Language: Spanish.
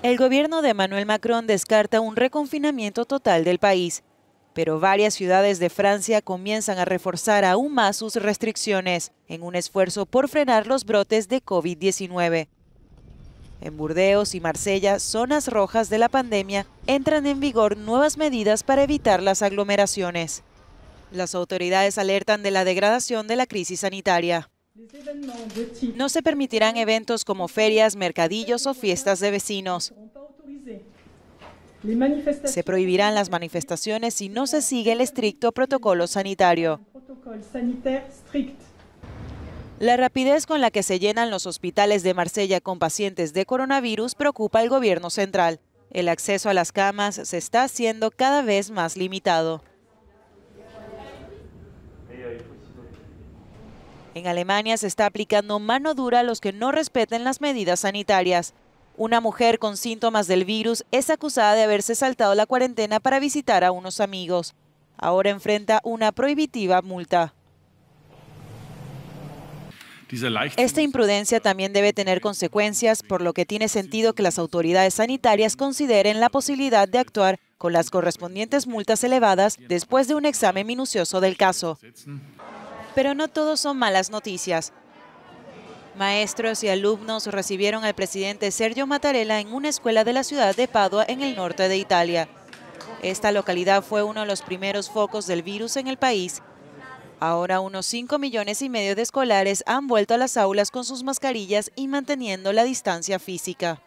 El gobierno de Emmanuel Macron descarta un reconfinamiento total del país, pero varias ciudades de Francia comienzan a reforzar aún más sus restricciones en un esfuerzo por frenar los brotes de COVID-19. En Burdeos y Marsella, zonas rojas de la pandemia, entran en vigor nuevas medidas para evitar las aglomeraciones. Las autoridades alertan de la degradación de la crisis sanitaria. No se permitirán eventos como ferias, mercadillos o fiestas de vecinos. Se prohibirán las manifestaciones si no se sigue el estricto protocolo sanitario. La rapidez con la que se llenan los hospitales de Marsella con pacientes de coronavirus preocupa al gobierno central. El acceso a las camas se está haciendo cada vez más limitado. En Alemania se está aplicando mano dura a los que no respeten las medidas sanitarias. Una mujer con síntomas del virus es acusada de haberse saltado la cuarentena para visitar a unos amigos. Ahora enfrenta una prohibitiva multa. Esta imprudencia también debe tener consecuencias, por lo que tiene sentido que las autoridades sanitarias consideren la posibilidad de actuar con las correspondientes multas elevadas después de un examen minucioso del caso. Pero no todos son malas noticias. Maestros y alumnos recibieron al presidente Sergio Mattarella en una escuela de la ciudad de Padua, en el norte de Italia. Esta localidad fue uno de los primeros focos del virus en el país. Ahora unos 5 millones y medio de escolares han vuelto a las aulas con sus mascarillas y manteniendo la distancia física.